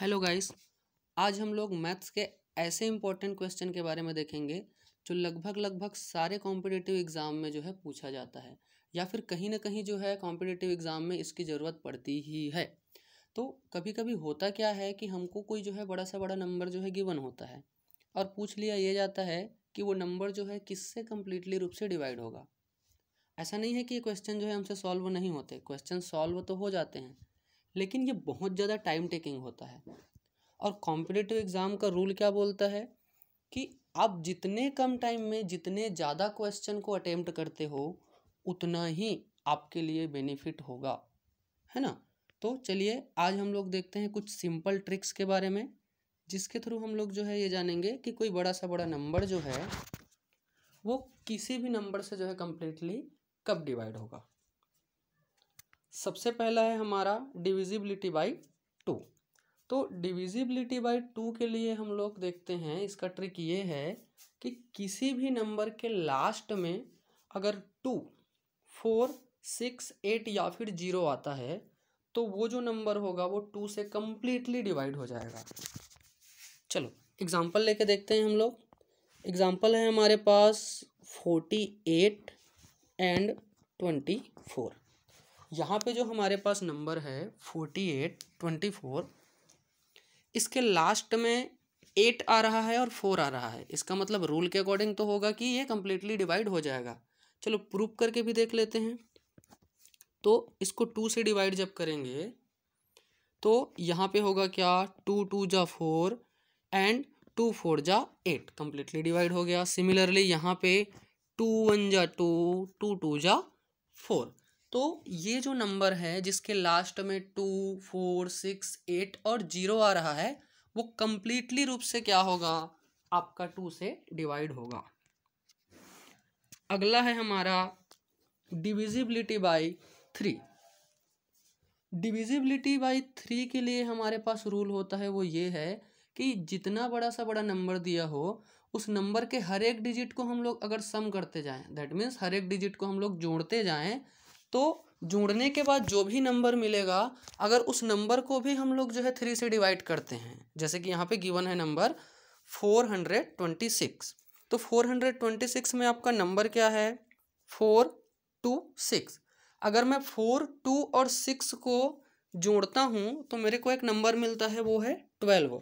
hello guys आज हम लोग मैथ्स के ऐसे इम्पोर्टेंट क्वेश्चन के बारे में देखेंगे जो लगभग लगभग सारे कॉम्पिटिटिव एग्ज़ाम में जो है पूछा जाता है या फिर कहीं ना कहीं जो है कॉम्पिटिटिव एग्ज़ाम में इसकी ज़रूरत पड़ती ही है तो कभी कभी होता क्या है कि हमको कोई जो है बड़ा सा बड़ा नंबर जो है गिवन होता है और पूछ लिया ये जाता है कि वो नंबर जो है किससे कम्प्लीटली रूप से डिवाइड होगा ऐसा नहीं है कि ये क्वेश्चन जो है हमसे सॉल्व नहीं होते क्वेश्चन सॉल्व तो हो जाते हैं लेकिन ये बहुत ज़्यादा टाइम टेकिंग होता है और कॉम्पिटिटिव एग्ज़ाम का रूल क्या बोलता है कि आप जितने कम टाइम में जितने ज़्यादा क्वेश्चन को अटेम्प्ट करते हो उतना ही आपके लिए बेनिफिट होगा है ना तो चलिए आज हम लोग देखते हैं कुछ सिंपल ट्रिक्स के बारे में जिसके थ्रू हम लोग जो है ये जानेंगे कि कोई बड़ा सा बड़ा नंबर जो है वो किसी भी नंबर से जो है कम्प्लीटली कब डिवाइड होगा सबसे पहला है हमारा डिविजिबिलिटी बाई टू तो डिविजिबिलिटी बाई टू के लिए हम लोग देखते हैं इसका ट्रिक ये है कि किसी भी नंबर के लास्ट में अगर टू फोर सिक्स एट या फिर जीरो आता है तो वो जो नंबर होगा वो टू से कम्प्लीटली डिवाइड हो जाएगा चलो एग्ज़ाम्पल लेके देखते हैं हम लोग एग्ज़ाम्पल है हमारे पास forty eight and twenty four यहाँ पे जो हमारे पास नंबर है फोर्टी एट ट्वेंटी फोर इसके लास्ट में एट आ रहा है और फोर आ रहा है इसका मतलब रूल के अकॉर्डिंग तो होगा कि ये कम्प्लीटली डिवाइड हो जाएगा चलो प्रूफ करके भी देख लेते हैं तो इसको टू से डिवाइड जब करेंगे तो यहाँ पे होगा क्या टू टू जा फोर एंड टू फोर जा एट कम्प्लीटली डिवाइड हो गया सिमिलरली यहाँ पे टू वन जा टू टू टू जा फोर तो ये जो नंबर है जिसके लास्ट में टू फोर सिक्स एट और जीरो आ रहा है वो कम्प्लीटली रूप से क्या होगा आपका टू से डिवाइड होगा अगला है हमारा divisibility by three divisibility by three के लिए हमारे पास रूल होता है वो ये है कि जितना बड़ा सा बड़ा नंबर दिया हो उस नंबर के हर एक डिजिट को हम लोग अगर सम करते जाएं दैट मीन्स हर एक डिजिट को हम लोग जोड़ते जाएं तो जोड़ने के बाद जो भी नंबर मिलेगा अगर उस नंबर को भी हम लोग जो है थ्री से डिवाइड करते हैं जैसे कि यहाँ पे गिवन है number four hundred twenty six तो फोर हंड्रेड ट्वेंटी सिक्स में आपका नंबर क्या है फोर टू सिक्स अगर मैं फोर टू और सिक्स को जोड़ता हूँ तो मेरे को एक नंबर मिलता है वो है ट्वेल्व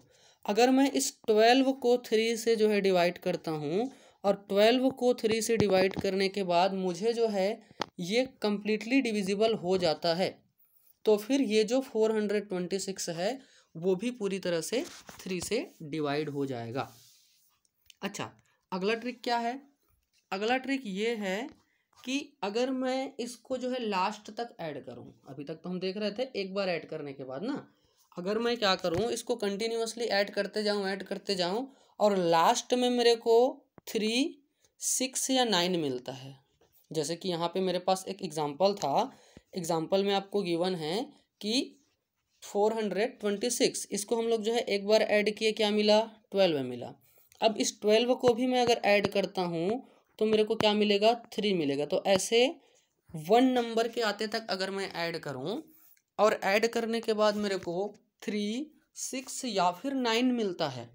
अगर मैं इस ट्वेल्व को थ्री से जो है डिवाइड करता हूँ और ट्वेल्व को थ्री से डिवाइड करने के बाद मुझे जो है ये कम्प्लीटली डिविजिबल हो जाता है तो फिर ये जो फोर हंड्रेड ट्वेंटी सिक्स है वो भी पूरी तरह से थ्री से डिवाइड हो जाएगा अच्छा अगला ट्रिक क्या है अगला ट्रिक ये है कि अगर मैं इसको जो है लास्ट तक ऐड करूँ अभी तक तो हम देख रहे थे एक बार ऐड करने के बाद ना अगर मैं क्या करूँ इसको कंटिन्यूसली ऐड करते जाऊँ ऐड करते जाऊँ और लास्ट में मेरे को थ्री सिक्स या नाइन मिलता है जैसे कि यहाँ पे मेरे पास एक एग्ज़ाम्पल था एग्ज़ाम्पल में आपको गिवन है कि फोर हंड्रेड ट्वेंटी सिक्स इसको हम लोग जो है एक बार ऐड किए क्या मिला ट्वेल्व मिला अब इस ट्वेल्व को भी मैं अगर ऐड करता हूँ तो मेरे को क्या मिलेगा थ्री मिलेगा तो ऐसे वन नंबर के आते तक अगर मैं ऐड करूँ और ऐड करने के बाद मेरे को थ्री सिक्स या फिर नाइन मिलता है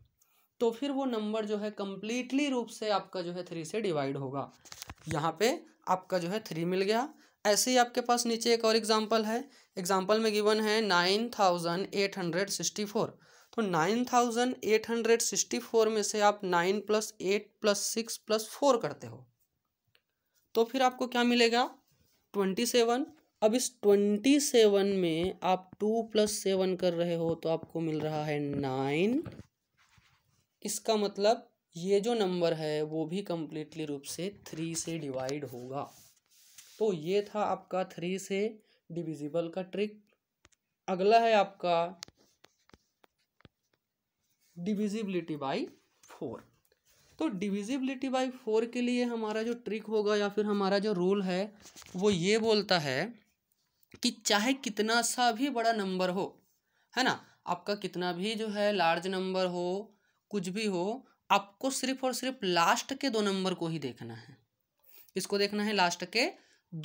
तो फिर वो नंबर जो है कम्प्लीटली रूप से आपका जो है थ्री से डिवाइड होगा यहाँ पे आपका जो है थ्री मिल गया ऐसे ही आपके पास नीचे एक और एग्जाम्पल है एग्जाम्पल में गिवन है nine thousand eight hundred sixty four तो nine thousand eight hundred sixty four में से आप nine plus eight plus six plus four करते हो तो फिर आपको क्या मिलेगा ट्वेंटी सेवन अब इस ट्वेंटी सेवन में आप टू प्लस सेवन कर रहे हो तो आपको मिल रहा है नाइन इसका मतलब ये जो नंबर है वो भी कम्प्लीटली रूप से थ्री से डिवाइड होगा तो ये था आपका थ्री से डिविजिबल का ट्रिक अगला है आपका डिविजिबिलिटी बाई फोर तो डिविजिबिलिटी बाई फोर के लिए हमारा जो ट्रिक होगा या फिर हमारा जो रूल है वो ये बोलता है कि चाहे कितना सा भी बड़ा नंबर हो है ना आपका कितना भी जो है लार्ज नंबर हो कुछ भी हो आपको सिर्फ और सिर्फ लास्ट के दो नंबर को ही देखना है इसको देखना है लास्ट के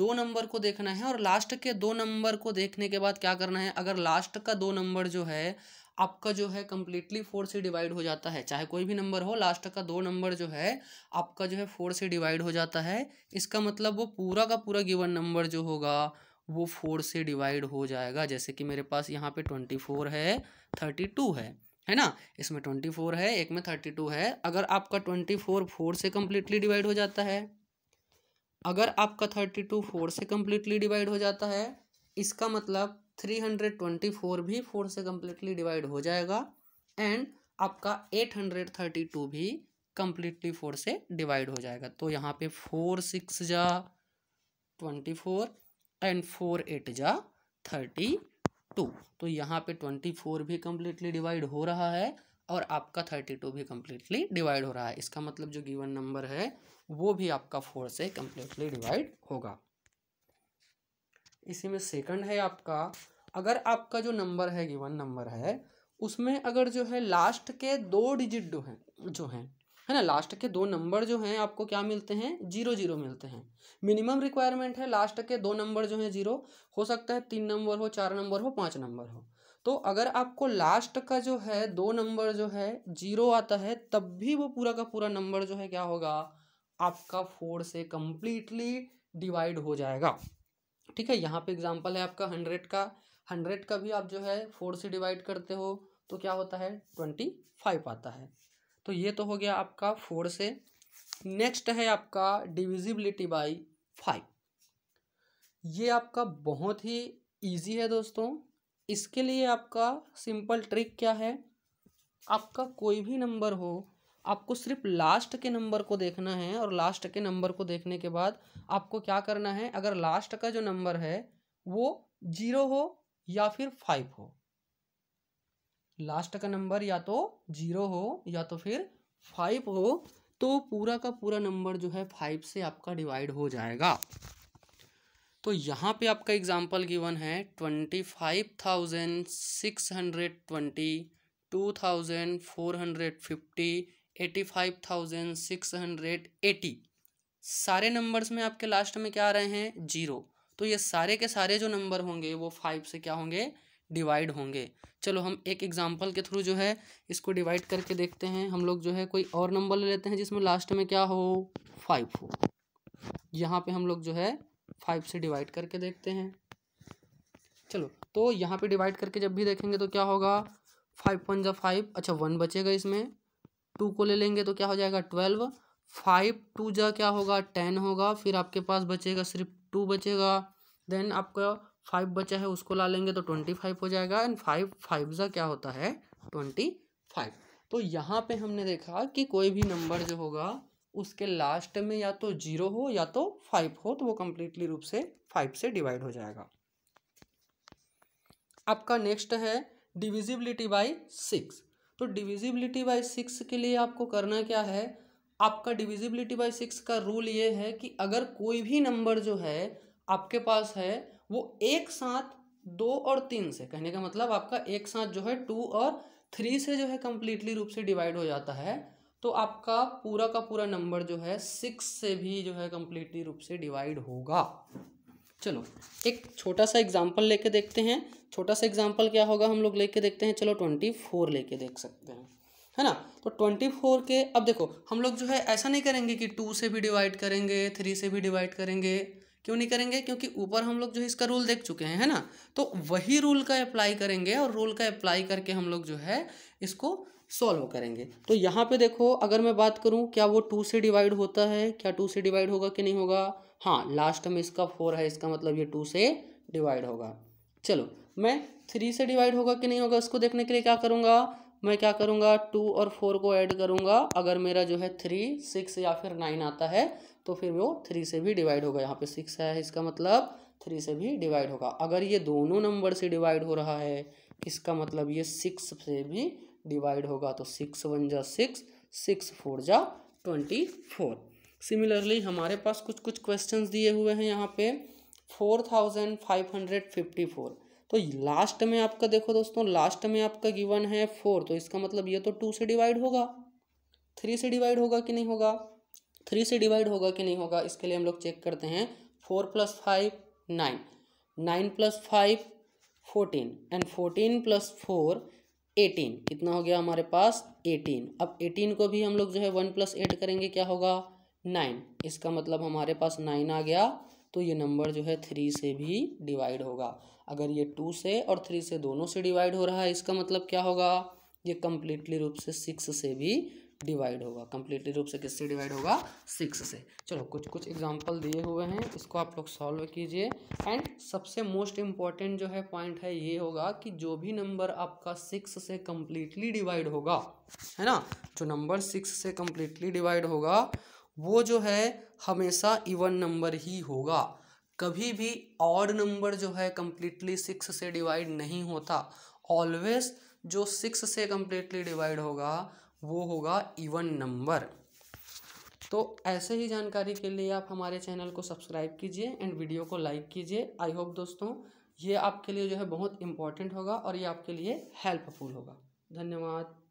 दो नंबर को देखना है और लास्ट के दो नंबर को देखने के बाद क्या करना है अगर लास्ट का दो नंबर जो है आपका जो है कम्प्लीटली फोर से डिवाइड हो जाता है चाहे कोई भी नंबर हो लास्ट का दो नंबर जो है आपका जो है फोर से डिवाइड हो जाता है इसका मतलब वो पूरा का पूरा गिवन नंबर जो होगा वो फोर से डिवाइड हो जाएगा जैसे कि मेरे पास यहाँ पे ट्वेंटी फोर है थर्टी टू है है ना इसमें ट्वेंटी फोर है एक में थर्टी टू है अगर आपका ट्वेंटी फोर फोर से कम्प्लीटली डिवाइड हो जाता है अगर आपका थर्टी टू फोर से कम्प्लीटली डिवाइड हो जाता है इसका मतलब थ्री हंड्रेड ट्वेंटी फोर भी फोर से कम्प्लीटली डिवाइड हो जाएगा एंड आपका एट हंड्रेड थर्टी टू भी कम्प्लीटली फोर से डिवाइड हो जाएगा तो यहाँ पे फोर सिक्स जा twenty four and four eight जा थर्टी टू तो यहाँ पे ट्वेंटी फोर भी कम्प्लीटली डिवाइड हो रहा है और आपका थर्टी टू भी कम्प्लीटली डिवाइड हो रहा है इसका मतलब जो गिवन नंबर है वो भी आपका फोर से कम्प्लीटली डिवाइड होगा इसी में सेकंड है आपका अगर आपका जो नंबर है गिवन नंबर है उसमें अगर जो है लास्ट के दो डिजिट जो हैं जो हैं है ना लास्ट के दो नंबर जो हैं आपको क्या मिलते हैं जीरो जीरो मिलते हैं मिनिमम रिक्वायरमेंट है लास्ट के दो नंबर जो हैं जीरो हो सकता है तीन नंबर हो चार नंबर हो पाँच नंबर हो तो अगर आपको लास्ट का जो है दो नंबर जो है जीरो आता है तब भी वो पूरा का पूरा नंबर जो है क्या होगा आपका फोर से कम्प्लीटली डिवाइड हो जाएगा ठीक है यहाँ पे एग्जांपल है आपका हंड्रेड का हंड्रेड का भी आप जो है फोर से डिवाइड करते हो तो क्या होता है ट्वेंटी फाइव आता है तो ये तो हो गया आपका फोर से नेक्स्ट है आपका डिविजिबिलिटी बाई फाइव ये आपका बहुत ही इजी है दोस्तों इसके लिए आपका सिंपल ट्रिक क्या है आपका कोई भी नंबर हो आपको सिर्फ लास्ट के नंबर को देखना है और लास्ट के नंबर को देखने के बाद आपको क्या करना है अगर लास्ट का जो नंबर है वो जीरो हो या फिर फाइव हो लास्ट का नंबर या तो जीरो हो या तो फिर फाइव हो तो पूरा का पूरा नंबर जो है फाइव से आपका डिवाइड हो जाएगा तो यहाँ पे आपका एग्जाम्पल गिवन है twenty five thousand six hundred twenty two thousand four hundred fifty eighty five thousand six hundred eighty सारे नंबर्स में आपके लास्ट में क्या आ रहे हैं जीरो तो ये सारे के सारे जो नंबर होंगे वो फाइव से क्या होंगे डिवाइड होंगे चलो हम एक एग्जाम्पल के थ्रू जो है इसको डिवाइड करके देखते हैं हम लोग जो है कोई और नंबर ले लेते हैं जिसमें लास्ट में क्या हो फाइव हो यहाँ पे हम लोग जो है फाइव से डिवाइड करके देखते हैं चलो तो यहाँ पे डिवाइड करके जब भी देखेंगे तो क्या होगा फाइव वन जा फाइव अच्छा वन बचेगा इसमें टू को ले लेंगे तो क्या हो जाएगा ट्वेल्व फाइव टू जा क्या होगा टेन होगा फिर आपके पास बचेगा सिर्फ टू बचेगा देन आपका फाइव बचा है उसको ला लेंगे तो ट्वेंटी फाइव हो जाएगा एंड फाइव फाइव ज़ा क्या होता है ट्वेंटी फाइव तो यहाँ पे हमने देखा कि कोई भी नंबर जो होगा उसके लास्ट में या तो जीरो हो या तो फाइव हो तो वो कम्प्लीटली रूप से फाइव से डिवाइड हो जाएगा आपका नेक्स्ट है डिविजिबिलिटी बाई सिक्स तो डिविजिबिलिटी बाई सिक्स के लिए आपको करना क्या है आपका डिविजिबिलिटी बाई सिक्स का रूल ये है कि अगर कोई भी नंबर जो है आपके पास है वो एक साथ दो और तीन से कहने का मतलब आपका एक साथ जो है टू और थ्री से जो है कम्प्लीटली रूप से डिवाइड हो जाता है तो आपका पूरा का पूरा नंबर जो है सिक्स से भी जो है कम्प्लीटली रूप से डिवाइड होगा चलो एक छोटा सा एग्जाम्पल लेके देखते हैं छोटा सा एग्जाम्पल क्या होगा हम लोग लेके देखते हैं चलो ट्वेंटी फोर लेके देख सकते हैं है ना तो ट्वेंटी फोर के अब देखो हम लोग जो है ऐसा नहीं करेंगे कि टू से भी डिवाइड करेंगे थ्री से भी डिवाइड करेंगे क्यों नहीं करेंगे क्योंकि ऊपर हम लोग जो है इसका रूल देख चुके हैं है ना तो वही रूल का अप्लाई करेंगे और रूल का अप्लाई करके हम लोग जो है इसको सॉल्व करेंगे तो यहाँ पे देखो अगर मैं बात करूँ क्या वो टू से डिवाइड होता है क्या टू से डिवाइड होगा कि नहीं होगा हाँ लास्ट में इसका फोर है इसका मतलब ये टू से डिवाइड होगा चलो मैं थ्री से डिवाइड होगा कि नहीं होगा उसको देखने के लिए क्या करूँगा मैं क्या करूँगा टू और फोर को ऐड करूँगा अगर मेरा जो है थ्री सिक्स या फिर नाइन आता है तो फिर वो थ्री से भी डिवाइड होगा यहाँ पे सिक्स है इसका मतलब थ्री से भी डिवाइड होगा अगर ये दोनों नंबर से डिवाइड हो रहा है इसका मतलब ये सिक्स से भी डिवाइड होगा तो सिक्स वन जा सिक्स सिक्स फोर जा ट्वेंटी फोर सिमिलरली हमारे पास कुछ कुछ क्वेश्चन दिए हुए हैं यहाँ पे four thousand five hundred fifty four तो लास्ट में आपका देखो दोस्तों लास्ट में आपका गिवन है फोर तो इसका मतलब ये तो टू से डिवाइड होगा थ्री से डिवाइड होगा कि नहीं होगा थ्री से डिवाइड होगा कि नहीं होगा इसके लिए हम लोग चेक करते हैं four plus five nine nine plus five fourteen and fourteen plus four eighteen कितना हो गया हमारे पास एटीन अब एटीन को भी हम लोग जो है वन प्लस एट करेंगे क्या होगा नाइन इसका मतलब हमारे पास नाइन आ गया तो ये नंबर जो है थ्री से भी डिवाइड होगा अगर ये टू से और थ्री से दोनों से डिवाइड हो रहा है इसका मतलब क्या होगा ये कम्प्लीटली रूप से सिक्स से भी डिवाइड होगा कम्प्लीटली रूप से किससे डिवाइड होगा सिक्स से चलो कुछ कुछ एग्जाम्पल दिए हुए हैं इसको आप लोग सॉल्व कीजिए एंड सबसे मोस्ट इम्पॉर्टेंट जो है पॉइंट है ये होगा कि जो भी नंबर आपका सिक्स से कम्प्लीटली डिवाइड होगा है ना जो नंबर सिक्स से कम्प्लीटली डिवाइड होगा वो जो है हमेशा इवन नंबर ही होगा कभी भी ऑड नंबर जो है कम्प्लीटली सिक्स से डिवाइड नहीं होता ऑलवेज जो सिक्स से कम्प्लीटली डिवाइड होगा वो होगा इवन नंबर तो ऐसे ही जानकारी के लिए आप हमारे चैनल को सब्सक्राइब कीजिए एंड वीडियो को लाइक कीजिए आई होप दोस्तों ये आपके लिए जो है बहुत इम्पॉर्टेंट होगा और ये आपके लिए हेल्पफुल होगा धन्यवाद